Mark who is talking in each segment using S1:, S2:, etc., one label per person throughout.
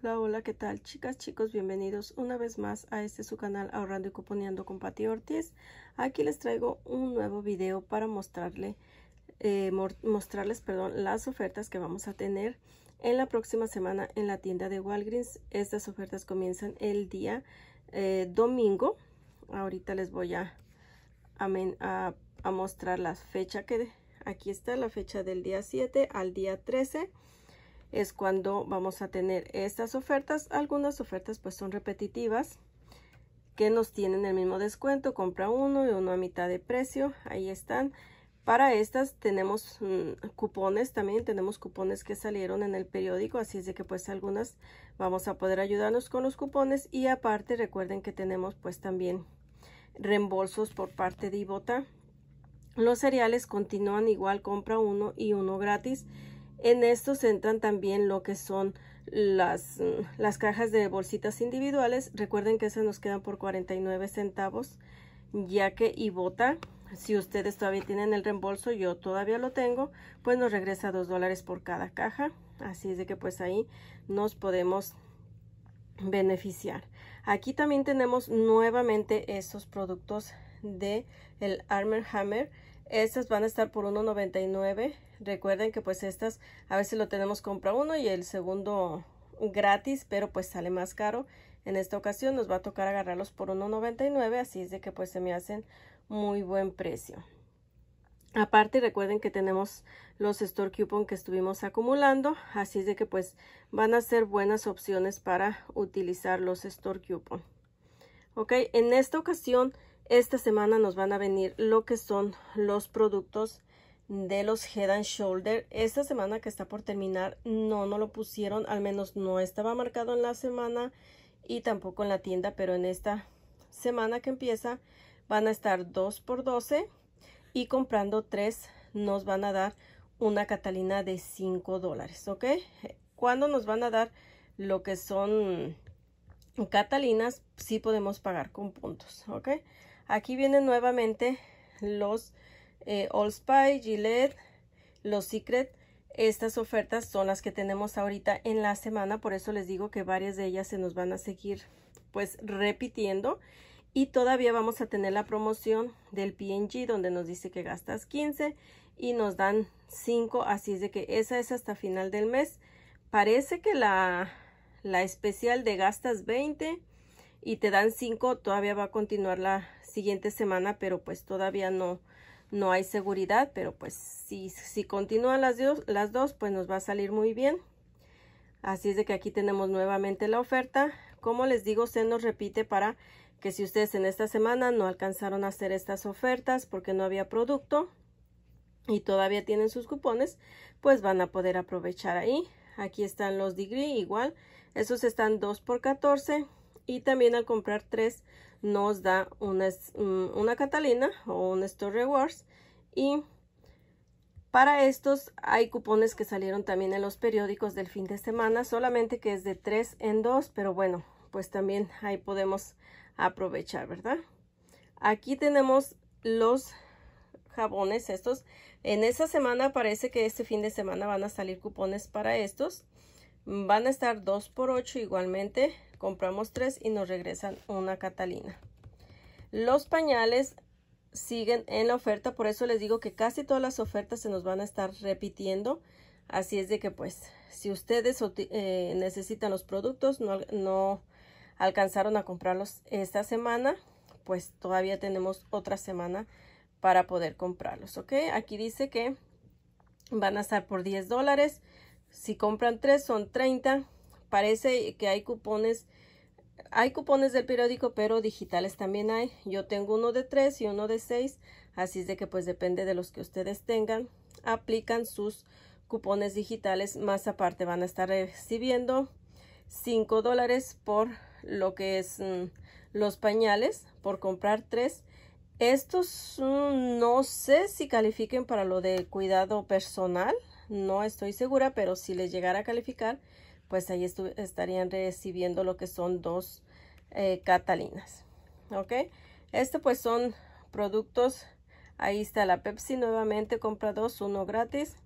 S1: Hola, hola, ¿qué tal? Chicas, chicos, bienvenidos una vez más a este su canal Ahorrando y Cuponeando con Pati Ortiz. Aquí les traigo un nuevo video para mostrarle, eh, mostrarles perdón, las ofertas que vamos a tener en la próxima semana en la tienda de Walgreens. Estas ofertas comienzan el día eh, domingo. Ahorita les voy a, a, a mostrar la fecha que... Aquí está la fecha del día 7 al día 13 es cuando vamos a tener estas ofertas. Algunas ofertas pues son repetitivas que nos tienen el mismo descuento. Compra uno y uno a mitad de precio. Ahí están. Para estas tenemos mm, cupones, también tenemos cupones que salieron en el periódico, así es de que pues algunas vamos a poder ayudarnos con los cupones y aparte recuerden que tenemos pues también reembolsos por parte de Ibota. Los cereales continúan igual, compra uno y uno gratis. En estos entran también lo que son mm, las, cajas de bolsitas individuales. Recuerden que esas nos quedan por 49 centavos, ya que Ibota, si ustedes todavía tienen el reembolso, yo todavía lo tengo, pues nos regresa 2 dólares por cada caja. Así es de que pues ahí nos podemos beneficiar. Aquí también tenemos nuevamente esos productos de el Hammer estas van a estar por $1.99. Recuerden que pues estas a veces lo tenemos compra uno y el segundo gratis, pero pues sale más caro. En esta ocasión nos va a tocar agarrarlos por $1.99, así es de que pues se me hacen muy buen precio. Aparte recuerden que tenemos los store coupon que estuvimos acumulando, así es de que pues van a ser buenas opciones para utilizar los store coupon. Ok, en esta ocasión esta semana nos van a venir lo que son los productos de los Head and Shoulder. Esta semana que está por terminar no, no lo pusieron, al menos no estaba marcado en la semana y tampoco en la tienda, pero en esta semana que empieza van a estar 2 por 12 y comprando 3 nos van a dar una Catalina de 5 dólares, ¿ok? Cuando nos van a dar lo que son Catalinas, sí podemos pagar con puntos, ¿ok? Aquí vienen nuevamente los eh, All Old Spy, Gillette, los Secret. Estas ofertas son las que tenemos ahorita en la semana, por eso les digo que varias de ellas se nos van a seguir pues repitiendo. Y todavía vamos a tener la promoción del PNG donde nos dice que gastas 15 y nos dan 5, así es de que esa es hasta final del mes. Parece que la, la especial de gastas 20 y te dan 5, todavía va a continuar la, siguiente semana, pero pues todavía no, no hay seguridad, pero pues si, si continúan las, dos, las dos, pues nos va a salir muy bien. Así es de que aquí tenemos nuevamente la oferta. Como les digo, se nos repite para que si ustedes en esta semana no alcanzaron a hacer estas ofertas porque no había producto y todavía tienen sus cupones, pues van a poder aprovechar ahí. Aquí están los degree igual. Esos están 2 por 14 y también al comprar tres nos da una, mm, una Catalina o un Story Rewards y para estos hay cupones que salieron también en los periódicos del fin de semana solamente que es de tres en dos. pero bueno pues también ahí podemos aprovechar verdad aquí tenemos los jabones estos en esa semana parece que este fin de semana van a salir cupones para estos van a estar 2 por 8 igualmente Compramos tres y nos regresan una Catalina. Los pañales siguen en la oferta, por eso les digo que casi todas las ofertas se nos van a estar repitiendo. Así es de que pues, si ustedes eh, necesitan los productos, no, alcanzaron a comprarlos esta semana, pues todavía tenemos otra semana para poder comprarlos, ¿ok? Aquí dice que van a estar por 10 dólares. Si compran tres son 30 parece que hay cupones, hay cupones del periódico, pero digitales también hay. Yo tengo uno de tres y uno de seis, así es de que pues depende de los que ustedes tengan, aplican sus cupones digitales, más aparte van a estar recibiendo 5 dólares por lo que es mm, los pañales, por comprar tres. Estos mm, no sé si califiquen para lo de cuidado personal, no estoy segura, pero si les llegara a calificar, pues ahí estarían recibiendo lo que son dos eh, catalinas. ¿Ok? Este pues son productos. Ahí está la Pepsi nuevamente. Compra dos, uno gratis.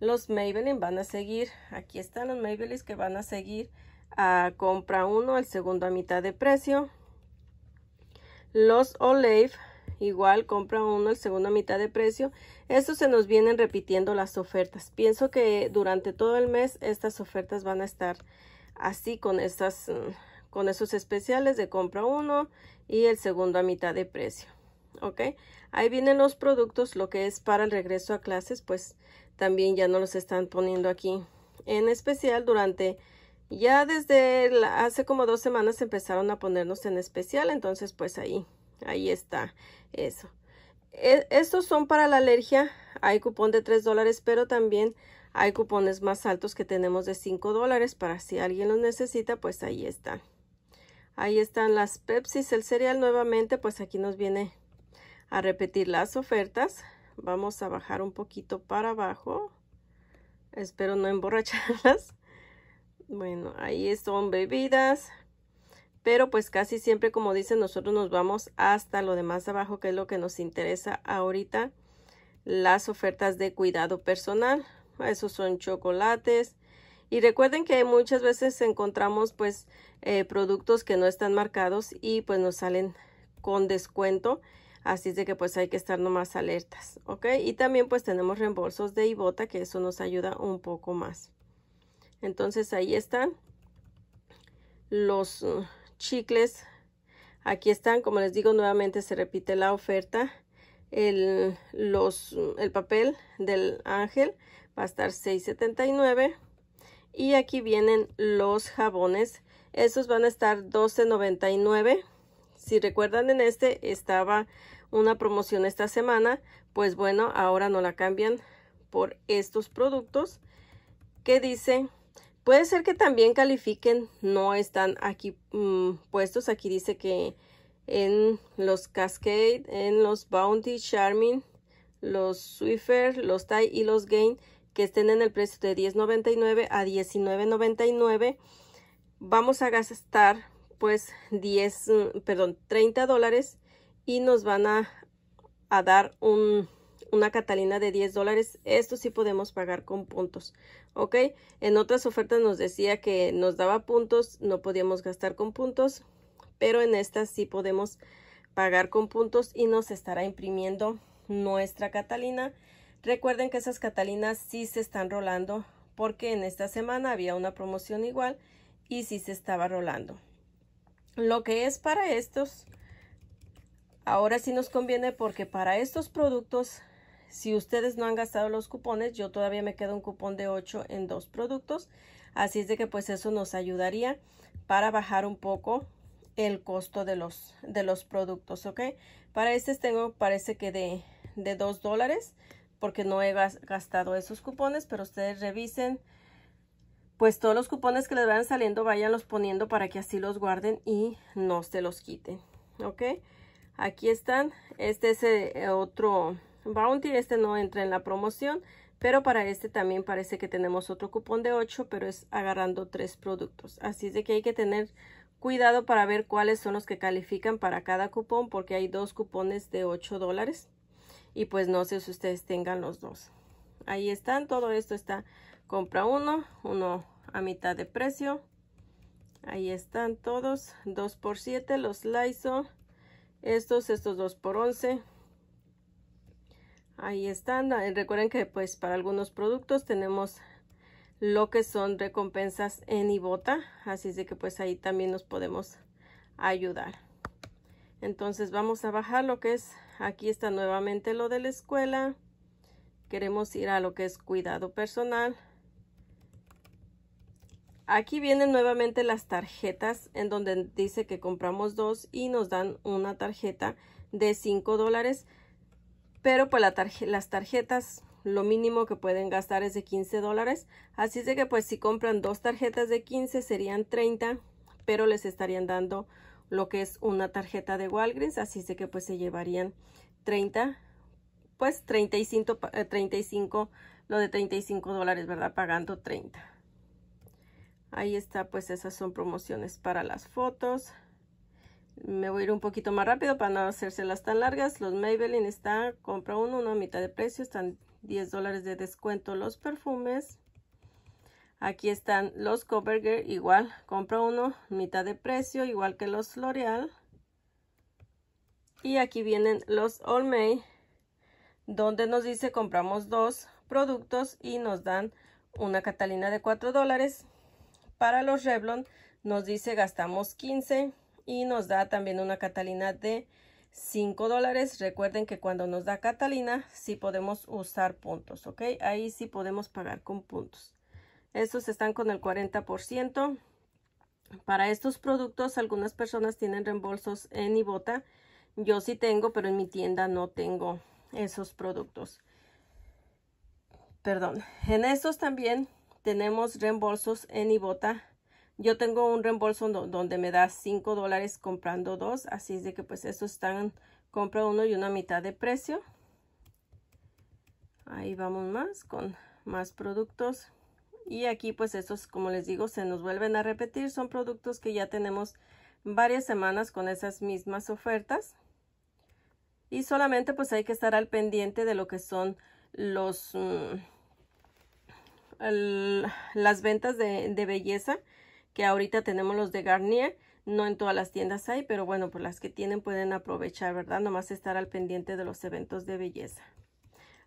S1: Los Maybelline van a seguir. Aquí están los Maybelline que van a seguir. A ah, compra uno, el segundo a mitad de precio. Los Olive igual compra uno el segundo a mitad de precio. Esto se nos vienen repitiendo las ofertas. Pienso que durante todo el mes estas ofertas van a estar así con estas mm, con esos especiales de compra uno y el segundo a mitad de precio. Ok, ahí vienen los productos, lo que es para el regreso a clases, pues también ya no los están poniendo aquí. En especial durante ya desde hace como dos semanas empezaron a ponernos en especial, entonces pues ahí Ahí está. Eso. E, estos son para la alergia. Hay cupón de 3 dólares, pero también hay cupones más altos que tenemos de 5 dólares. Para si alguien los necesita, pues ahí están. Ahí están las Pepsis, el cereal nuevamente, pues aquí nos viene a repetir las ofertas. Vamos a bajar un poquito para abajo. Espero no emborracharlas. Bueno, ahí son bebidas, pero pues casi siempre como dicen nosotros nos vamos hasta lo de más abajo que es lo que nos interesa ahorita las ofertas de cuidado personal esos son chocolates y recuerden que muchas veces encontramos pues eh, productos que no están marcados y pues nos salen con descuento así es de que pues hay que estar nomás alertas ok y también pues tenemos reembolsos de Ibota que eso nos ayuda un poco más entonces ahí están los chicles. Aquí están, como les digo, nuevamente se repite la oferta. El, los, el papel del ángel va a estar $6.79. Y aquí vienen los jabones. Estos van a estar $12.99. Si recuerdan en este estaba una promoción esta semana. Pues bueno, ahora no la cambian por estos productos que dice Puede ser que también califiquen, no están aquí mm, puestos. Aquí dice que en los Cascade, en los Bounty, Charming, los Swiffer, los Tie y los Gain, que estén en el precio de 10.99 a 19.99, vamos a gastar pues 10, mm, perdón, 30 dólares y nos van a dar un una Catalina de 10 dólares. Esto sí podemos pagar con puntos, ¿ok? En otras ofertas nos decía que nos daba puntos, no podíamos gastar con puntos, pero en estas sí podemos pagar con puntos y nos estará imprimiendo nuestra Catalina. Recuerden que esas Catalinas sí se están rolando porque en esta semana había una promoción igual y sí se estaba rolando. Lo que es para estos, ahora sí nos conviene porque para estos productos si ustedes no han gastado los cupones, yo todavía me queda un cupón de 8 en dos productos. Así es de que pues eso nos ayudaría para bajar un poco el costo de los, de los productos, ¿ok? Para este tengo, parece que de, de 2 dólares, porque no he gastado esos cupones, pero ustedes revisen pues todos los cupones que les vayan saliendo, vayan los poniendo para que así los guarden y no se los quiten, ¿ok? Aquí están, este es eh, otro, Bounty, este no entra en la promoción, pero para este también parece que tenemos otro cupón de 8, pero es agarrando tres productos. Así es de que hay que tener cuidado para ver cuáles son los que califican para cada cupón, porque hay dos cupones de 8 dólares. Y pues no sé si ustedes tengan los dos. Ahí están, todo esto está compra uno, uno a mitad de precio. Ahí están todos, 2 por 7 los Lysol. Estos, estos 2 por 11 ahí están ah, eh, recuerden que pues para algunos productos tenemos lo que son recompensas en Ibota así es de que pues ahí también nos podemos ayudar entonces vamos a bajar lo que es aquí está nuevamente lo de la escuela queremos ir a lo que es cuidado personal aquí vienen nuevamente las tarjetas en donde dice que compramos dos y nos dan una tarjeta de 5 dólares pero pues las tarjetas lo mínimo que pueden gastar es de 15 dólares. Así es de que pues si compran dos tarjetas de 15 serían 30, pero les estarían dando lo que es una tarjeta de Walgreens. Así es de que pues se llevarían 30, pues 35, 35 eh, lo de 35 dólares, ¿verdad? Pagando 30. Ahí está, pues esas son promociones para las fotos me voy a ir un poquito más rápido para no hacérselas tan largas. Los Maybelline están, compra uno, uno a mitad de precio, están 10 dólares de descuento los perfumes. Aquí están los Covergirl, igual, compra uno, mitad de precio, igual que los L'Oreal. Y aquí vienen los All May, donde nos dice compramos dos productos y nos dan una Catalina de 4 dólares. Para los Revlon nos dice gastamos 15 y nos da también una Catalina de 5 dólares. Recuerden que cuando nos da Catalina, sí podemos usar puntos, ¿ok? Ahí sí podemos pagar con puntos. Estos están con el 40%. Para estos productos, algunas personas tienen reembolsos en Ibota. Yo sí tengo, pero en mi tienda no tengo esos productos. Perdón. En estos también tenemos reembolsos en Ibota yo tengo un reembolso donde me da 5 dólares comprando dos. Así es de que pues estos están, compra uno y una mitad de precio. Ahí vamos más con más productos. Y aquí pues estos, como les digo, se nos vuelven a repetir. Son productos que ya tenemos varias semanas con esas mismas ofertas. Y solamente pues hay que estar al pendiente de lo que son los... Mm, las ventas de, de belleza que ahorita tenemos los de Garnier. No en todas las tiendas hay, pero bueno, por pues las que tienen pueden aprovechar, ¿verdad? Nomás estar al pendiente de los eventos de belleza.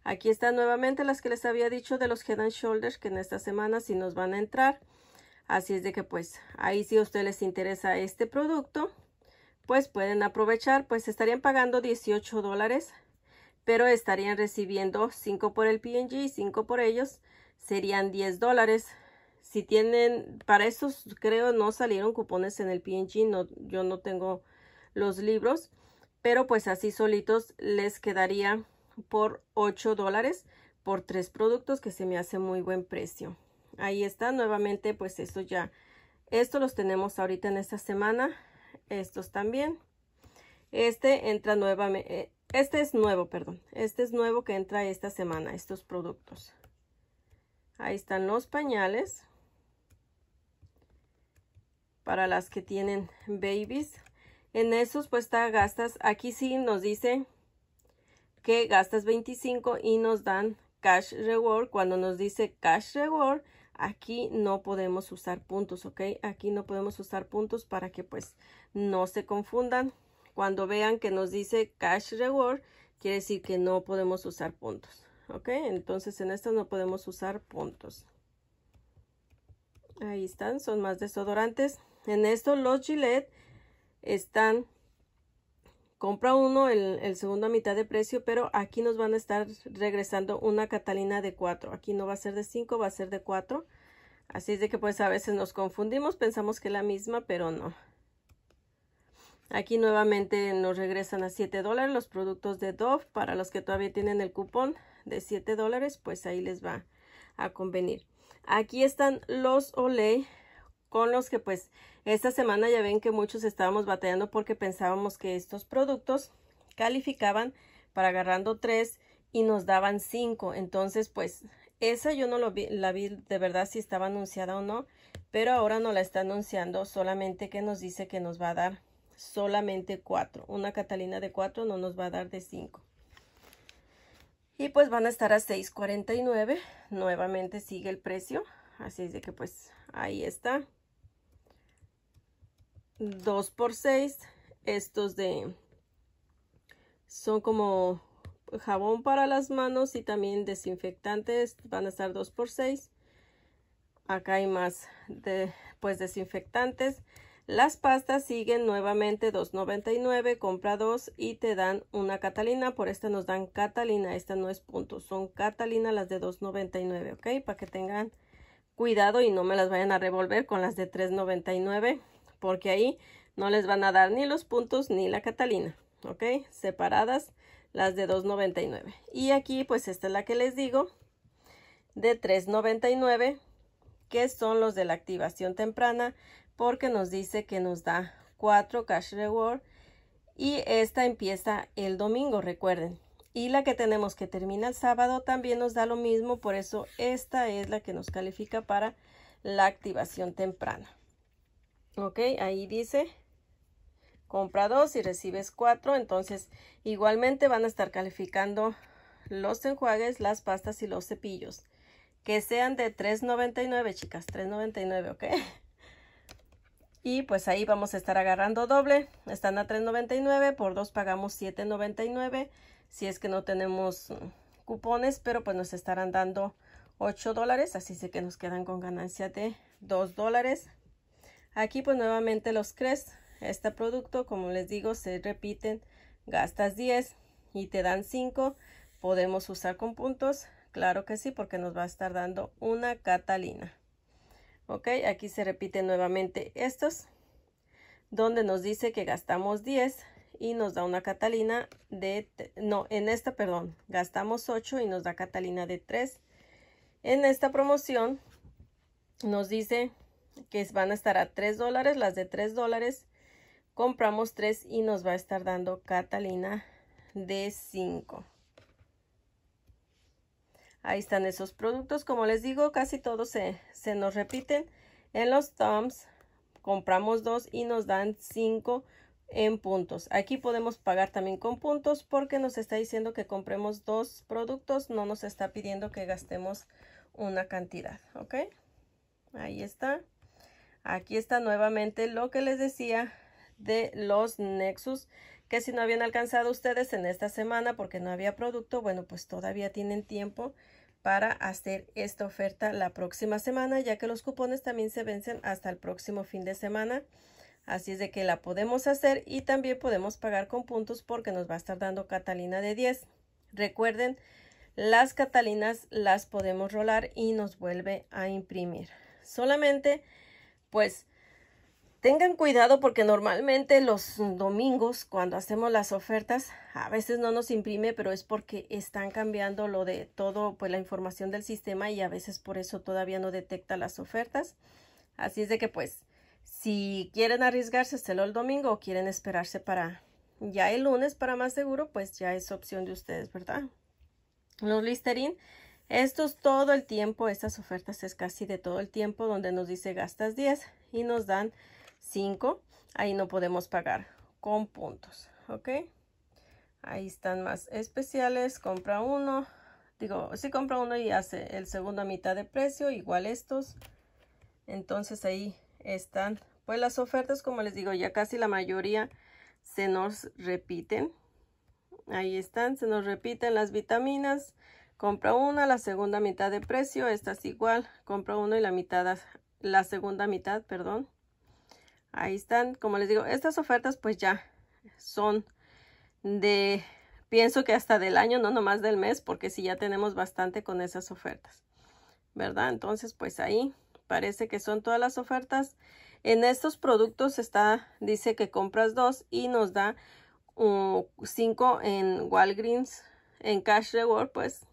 S1: Aquí están nuevamente las que les había dicho de los Head Shoulders, que en esta semana sí nos van a entrar. Así es de que pues ahí si a ustedes les interesa este producto, pues pueden aprovechar, pues estarían pagando 18 dólares, pero estarían recibiendo 5 por el P&G y 5 por ellos, serían 10 dólares si tienen, para estos creo no salieron cupones en el PNG, no, yo no tengo los libros, pero pues así solitos les quedaría por 8 dólares por tres productos que se me hace muy buen precio. Ahí está, nuevamente pues esto ya, esto los tenemos ahorita en esta semana, estos también. Este entra nuevamente, eh, este es nuevo, perdón, este es nuevo que entra esta semana, estos productos. Ahí están los pañales para las que tienen babies. En esos pues está gastas, aquí sí nos dice que gastas 25 y nos dan cash reward. Cuando nos dice cash reward, aquí no podemos usar puntos, ¿ok? Aquí no podemos usar puntos para que pues no se confundan. Cuando vean que nos dice cash reward, quiere decir que no podemos usar puntos, ¿ok? Entonces en estos no podemos usar puntos. Ahí están, son más desodorantes. En esto los Gillette están, compra uno el, el, segundo a mitad de precio, pero aquí nos van a estar regresando una Catalina de 4. Aquí no va a ser de 5, va a ser de 4. Así es de que pues a veces nos confundimos, pensamos que es la misma, pero no. Aquí nuevamente nos regresan a 7 dólares los productos de Dove. Para los que todavía tienen el cupón de 7 dólares, pues ahí les va a convenir. Aquí están los Olay con los que pues esta semana ya ven que muchos estábamos batallando porque pensábamos que estos productos calificaban para agarrando tres y nos daban cinco. Entonces pues esa yo no lo vi, la vi de verdad si estaba anunciada o no, pero ahora no la está anunciando, solamente que nos dice que nos va a dar solamente cuatro. Una Catalina de cuatro no nos va a dar de cinco. Y pues van a estar a 6.49. Nuevamente sigue el precio. Así es de que pues ahí está. 2 por 6 estos de son como jabón para las manos y también desinfectantes van a estar 2 por 6 acá hay más de pues desinfectantes las pastas siguen nuevamente 2.99 compra dos y te dan una catalina por esta nos dan catalina esta no es punto son catalina las de 2.99 ok para que tengan cuidado y no me las vayan a revolver con las de 3.99 porque ahí no les van a dar ni los puntos ni la Catalina, ¿ok? Separadas las de 2.99. Y aquí pues esta es la que les digo de 3.99 que son los de la activación temprana porque nos dice que nos da 4 cash reward y esta empieza el domingo, recuerden. Y la que tenemos que termina el sábado también nos da lo mismo, por eso esta es la que nos califica para la activación temprana ok ahí dice compra dos y recibes cuatro entonces igualmente van a estar calificando los enjuagues las pastas y los cepillos que sean de 3.99 chicas 3.99 ok y pues ahí vamos a estar agarrando doble están a 3.99 por dos pagamos 7.99 si es que no tenemos mm, cupones pero pues nos estarán dando 8 dólares así que nos quedan con ganancia de 2 dólares Aquí pues nuevamente los crees. este producto como les digo se repiten, gastas 10 y te dan 5, podemos usar con puntos, claro que sí porque nos va a estar dando una Catalina. Ok, aquí se repiten nuevamente estos, donde nos dice que gastamos 10 y nos da una Catalina de, no, en esta, perdón, gastamos 8 y nos da Catalina de 3. En esta promoción nos dice que van a estar a 3 dólares, las de 3 dólares. Compramos 3 y nos va a estar dando Catalina de 5. Ahí están esos productos. Como les digo, casi todos se, nos repiten. En los Tom's compramos 2 y nos dan 5 en puntos. Aquí podemos pagar también con puntos porque nos está diciendo que compremos dos productos. No nos está pidiendo que gastemos una cantidad. ¿Ok? Ahí está. Aquí está nuevamente lo que les decía de los Nexus, que si no habían alcanzado ustedes en esta semana porque no había producto, bueno, pues todavía tienen tiempo para hacer esta oferta la próxima semana, ya que los cupones también se vencen hasta el próximo fin de semana. Así es de que la podemos hacer y también podemos pagar con puntos porque nos va a estar dando Catalina de 10. Recuerden, las Catalinas las podemos rolar y nos vuelve a imprimir. Solamente pues tengan cuidado porque normalmente los domingos cuando hacemos las ofertas a veces no nos imprime pero es porque están cambiando lo de todo pues la información del sistema y a veces por eso todavía no detecta las ofertas así es de que pues si quieren arriesgarse hacerlo el domingo o quieren esperarse para ya el lunes para más seguro pues ya es opción de ustedes verdad los Listerine esto todo el tiempo, estas ofertas es casi de todo el tiempo donde nos dice gastas 10 y nos dan 5. Ahí no podemos pagar con puntos, ¿ok? Ahí están más especiales, compra uno. Digo, si compra uno y hace el segundo a mitad de precio, igual estos. Entonces ahí están, pues las ofertas, como les digo, ya casi la mayoría se nos repiten. Ahí están, se nos repiten las vitaminas compra una, la segunda mitad de precio, esta es igual, compra uno y la mitad, la segunda mitad, perdón. Ahí están, como les digo, estas ofertas pues ya son de, pienso que hasta del año, no nomás del mes, porque si ya tenemos bastante con esas ofertas, ¿verdad? Entonces pues ahí parece que son todas las ofertas. En estos productos está, dice que compras dos y nos da uh, cinco en Walgreens, en Cash Reward, pues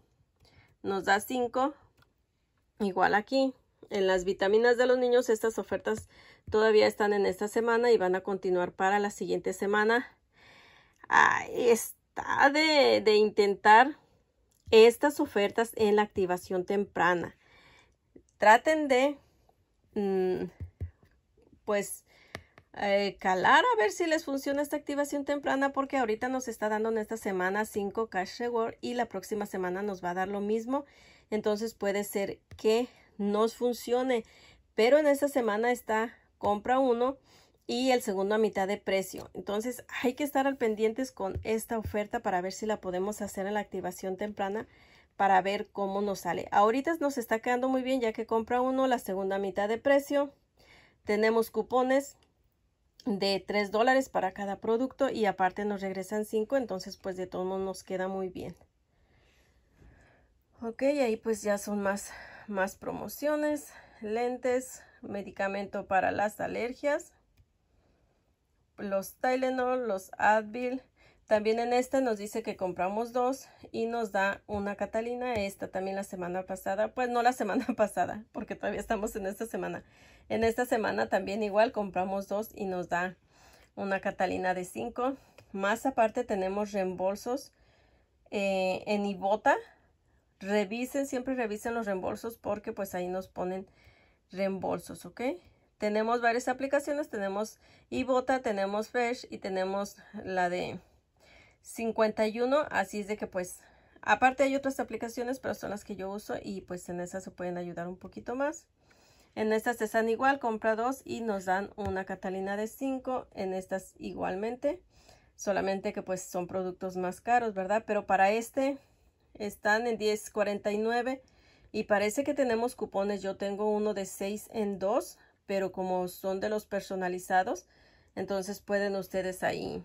S1: nos da 5. Igual aquí, en las vitaminas de los niños, estas ofertas todavía están en esta semana y van a continuar para la siguiente semana. Ahí está de, de intentar estas ofertas en la activación temprana. Traten de, mm, pues, eh, calar a ver si les funciona esta activación temprana porque ahorita nos está dando en esta semana 5 cash reward y la próxima semana nos va a dar lo mismo. Entonces puede ser que nos funcione, pero en esta semana está compra uno y el segundo a mitad de precio. Entonces hay que estar al pendientes con esta oferta para ver si la podemos hacer en la activación temprana para ver cómo nos sale. Ahorita nos está quedando muy bien ya que compra uno la segunda mitad de precio. Tenemos cupones, de 3 dólares para cada producto y aparte nos regresan 5 entonces pues de todo nos queda muy bien ok ahí pues ya son más más promociones lentes medicamento para las alergias los Tylenol los Advil también en esta nos dice que compramos dos y nos da una Catalina. Esta también la semana pasada, pues no la semana pasada, porque todavía estamos en esta semana. En esta semana también igual compramos dos y nos da una Catalina de cinco. Más aparte tenemos reembolsos eh, en Ibota. Revisen, siempre revisen los reembolsos porque pues ahí nos ponen reembolsos, ¿ok? Tenemos varias aplicaciones, tenemos Ibota, tenemos Fresh y tenemos la de 51 así es de que pues aparte hay otras aplicaciones pero son las que yo uso y pues en esas se pueden ayudar un poquito más en estas están igual compra dos y nos dan una catalina de 5 en estas igualmente solamente que pues son productos más caros verdad pero para este están en 10.49 y parece que tenemos cupones yo tengo uno de 6 en 2 pero como son de los personalizados entonces pueden ustedes ahí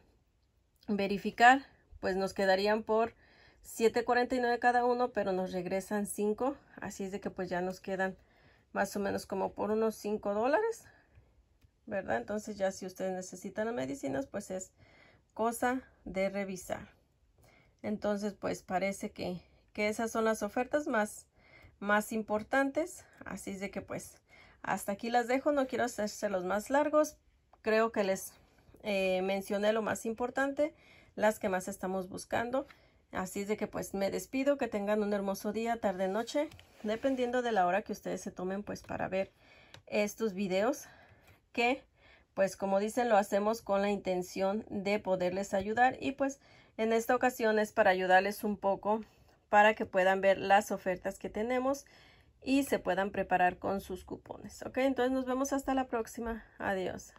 S1: verificar, pues nos quedarían por 7.49 cada uno, pero nos regresan 5, así es de que pues ya nos quedan más o menos como por unos 5 dólares, ¿verdad? Entonces ya si ustedes necesitan las medicinas, pues es cosa de revisar. Entonces pues parece que, que esas son las ofertas más, más importantes, así es de que pues hasta aquí las dejo, no quiero hacerse los más largos, creo que les eh, mencioné lo más importante, las que más estamos buscando. Así es de que pues me despido, que tengan un hermoso día, tarde, noche, dependiendo de la hora que ustedes se tomen pues para ver estos videos que pues como dicen lo hacemos con la intención de poderles ayudar y pues en esta ocasión es para ayudarles un poco para que puedan ver las ofertas que tenemos y se puedan preparar con sus cupones. Ok, entonces nos vemos hasta la próxima. Adiós.